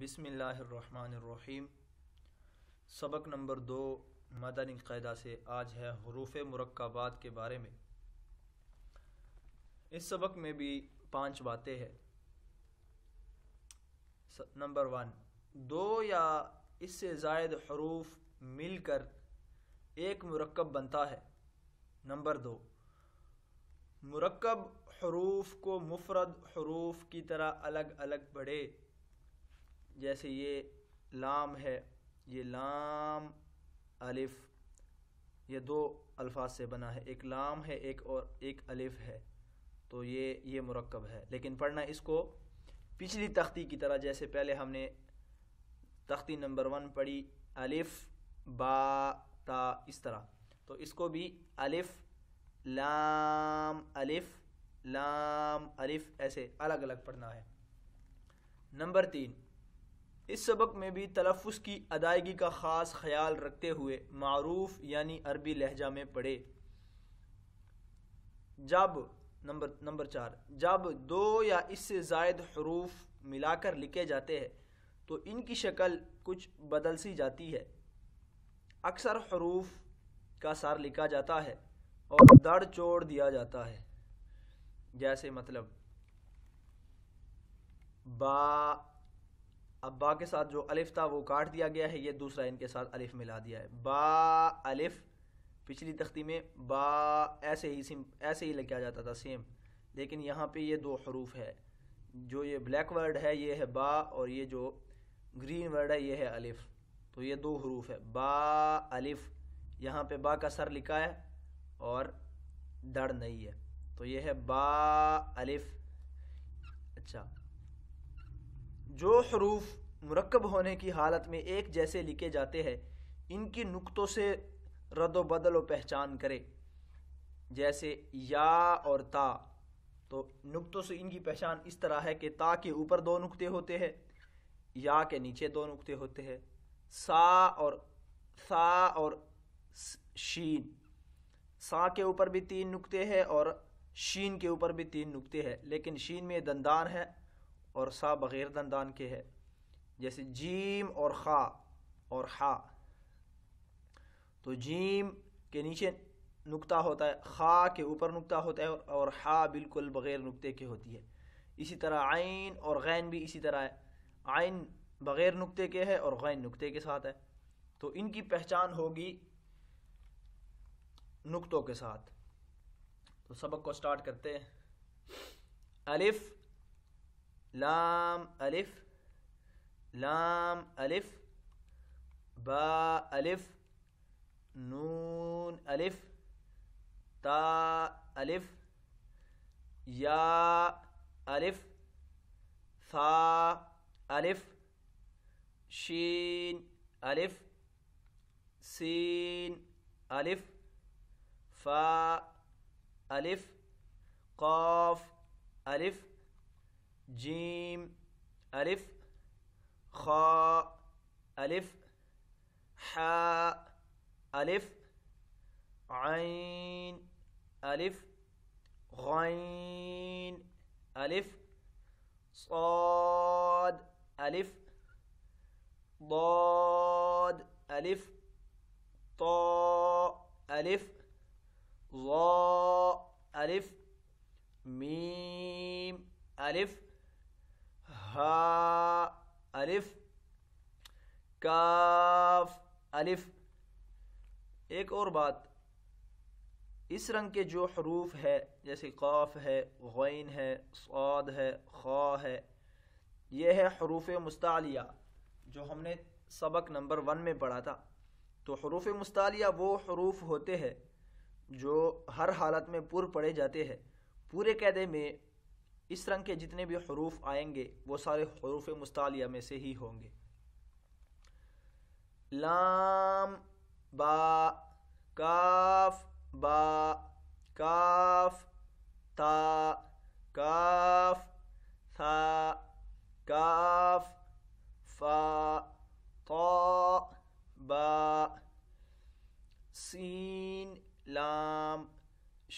बिसमीम सबक नंबर दो मदनी कायदा से आज है हरूफ मरकबात के बारे में इस सबक में भी पांच बातें हैं नंबर वन दो या इससे जायद हरूफ मिलकर एक मरकब बनता है नंबर दो मरकब हरूफ को मुफरद हरूफ की तरह अलग अलग पढ़े जैसे ये लाम है ये लाम अलिफ ये दो अल्फाज से बना है एक लाम है एक और एक अलिफ है तो ये ये मुरक्कब है लेकिन पढ़ना इसको पिछली तख्ती की तरह जैसे पहले हमने तख्ती नंबर वन पढ़ी अलिफ बा ता इस तरह तो इसको भी अलिफ लाम अलिफ लाम अलिफ ऐसे अलग अलग पढ़ना है नंबर तीन इस सबक में भी तलफ़ की अदायगी का ख़ास ख्याल रखते हुए मरूफ यानी अरबी लहजा में पढ़े जब नंबर नंबर चार जब दो या इससे जायद हरूफ मिलाकर लिखे जाते हैं तो इनकी शक्ल कुछ बदल सी जाती है अक्सर हरूफ का सार लिखा जाता है और दड़ छोड़ दिया जाता है जैसे मतलब बा अब बा के साथ जो अलिफ था वो काट दिया गया है ये दूसरा इनके साथ अलिफ मिला दिया है बा अलिफ पिछली तख्ती में बा ऐसे ही सिम ऐसे ही लिखा जाता था सेम लेकिन यहाँ पे ये दो हरूफ है जो ये ब्लैक वर्ड है ये है बा और ये जो ग्रीन वर्ड है ये है अलिफ तो ये दो हरूफ है बा अलिफ यहाँ पे बा का सर लिखा है और दड़ नहीं है तो ये है बा अलिफ अच्छा जो हरूफ मरकब होने की हालत में एक जैसे लिखे जाते हैं इनकी नुकतों से रदो बदल पहचान करें जैसे या और ता तो नुकतों से इनकी पहचान इस तरह है कि ता के ऊपर दो नुकते होते हैं या के नीचे दो नुकते होते हैं सा और सा और शीन सा के ऊपर भी तीन नुकते हैं और शीन के ऊपर भी तीन नुकते हैं लेकिन शीन में दंदान है और सा बग़ैर दंदान के है जैसे जीम और खा और हा तो जीम के नीचे नुक्ता होता है खा के ऊपर नुक्ता होता है और हा बिल्कुल बग़ैर नुक्ते के होती है इसी तरह आइन और गैन भी इसी तरह है आइन बग़ैर नुक्ते के है और गैन नुक्ते के साथ है तो इनकी पहचान होगी नुक्तों के साथ तो सबक को स्टार्ट करते हैं अलिफ़ لام ألف لام ألف باء ألف نون ألف تاء ألف يا ألف ثاء ألف شين ألف سين ألف فاء ألف قاف ألف جيم ألف خاء ألف حاء ألف عين ألف غين ألف صاد ألف ضاد ألف طاء ألف ظاء ألف ميم ألف ها अलिफ काफ अलिफ एक और बात इस रंग के जो हरूफ है जैसे काफ है गैन है स्वाद है खा है यह है हरूफ मुस्तालिया जो हमने सबक नंबर वन में पढ़ा था तो हरूफ मुस्तालिया वो हरूफ होते हैं जो हर हालत में पुर पढ़े जाते हैं पूरे कैदे में इस रंग के जितने भी हरूफ आएंगे वो सारे हरूफ मुस्तालिया में से ही होंगे लाम बा काफ बा काफ था काफ था काफ फा तो बा सीन लाम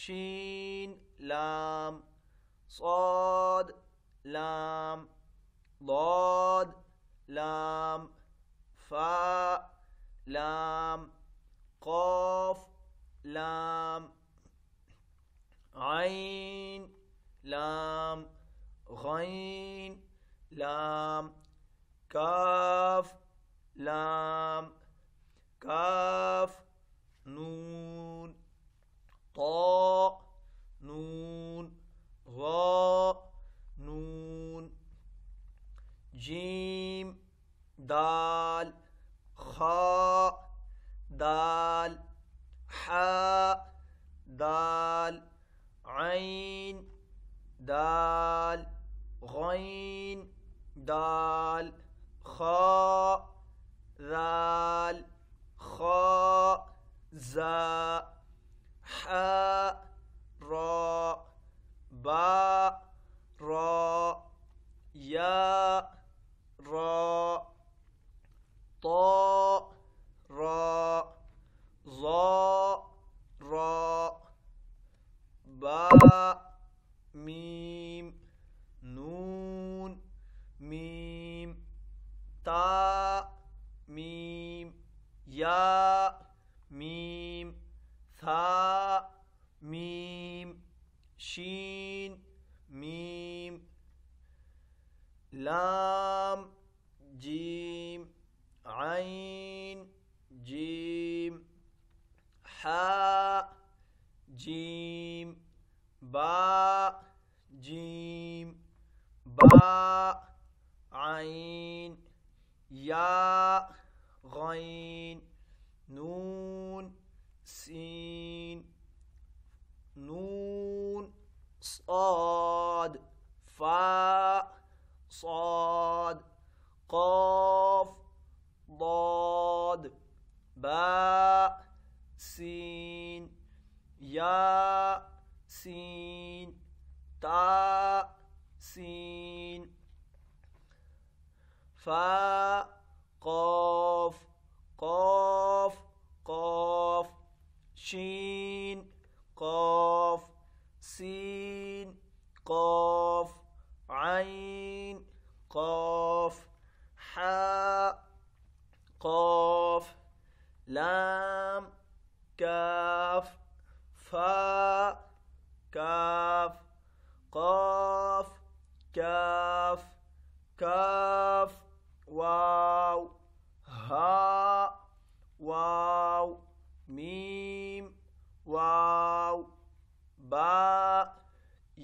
शीन लाम صاد لام ضاد لام فاء لام قاف لام عين لام غين لام كاف لام كاف عين دال غين دال خاء ذال خاء زاء حاء راء باء راء ياء راء মিম নুন মিম তা মিম ইয়া মিম সা মিম শিন মিম লাম জি با جيم با عين يا غين نون سين نون صاد فا صاد قاف ضاد باء سين ياء سين تاء سين فا قاف قاف قاف شين قاف سين قاف عين قاف حاء قاف لام كاف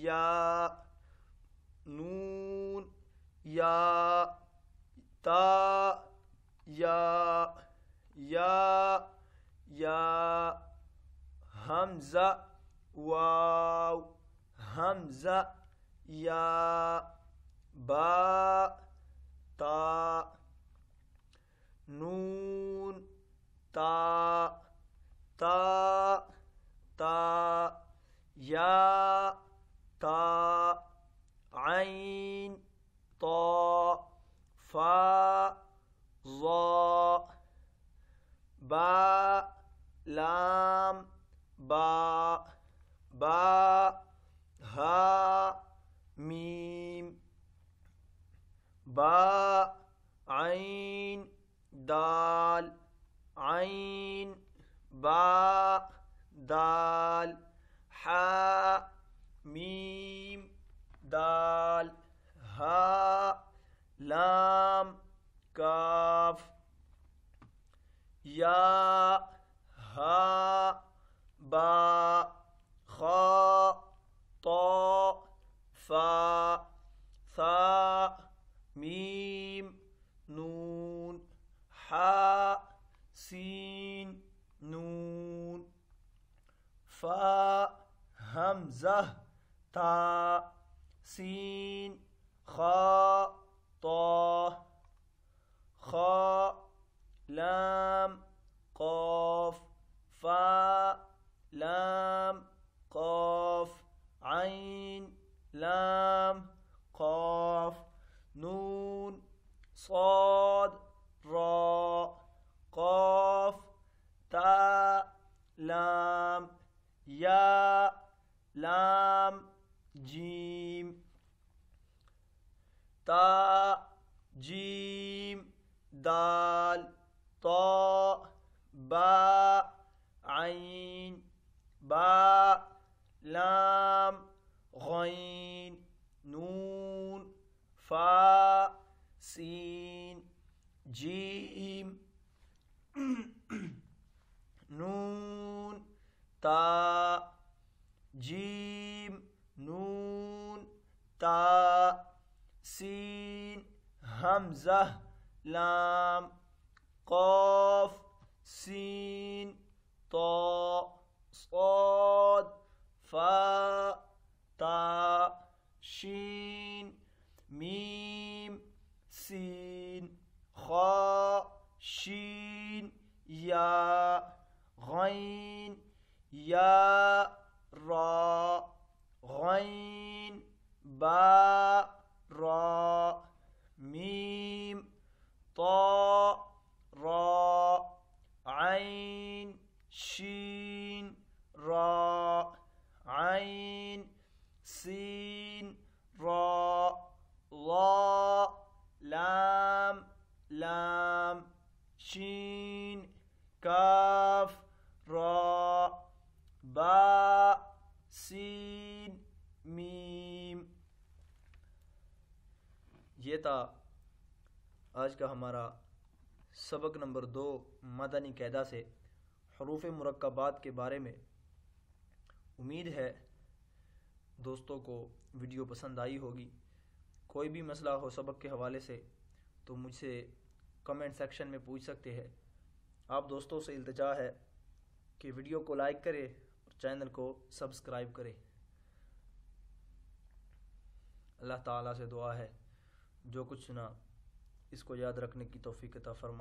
या नून या ता या या या हमजा वाव हमजा या बा ता नून ता ها ميم با عين دال عين با دال حاء ميم دال ها لام كاف يا ها زه تا سين خا طا خا لام قاف فا لام قاف عين لام قاف نون صاد را فاء سين جيم نون تاء جيم نون تاء سين همزة لام قاف سين طاء صاد فاء تاء شين میم سین خا شین یا غین یا را غین با را میم تا را عین شین शीन काफ را با सीन मीम ये था आज का हमारा सबक नंबर दो मदनी कैदा से हरूफ मरकबात के बारे में उम्मीद है दोस्तों को वीडियो पसंद आई होगी कोई भी मसला हो सबक के हवाले से तो मुझसे कमेंट सेक्शन में पूछ सकते हैं आप दोस्तों से इल्तजा है कि वीडियो को लाइक करें और चैनल को सब्सक्राइब करें अल्लाह ताला से दुआ है जो कुछ सुना इसको याद रखने की तोफ़ी फरमा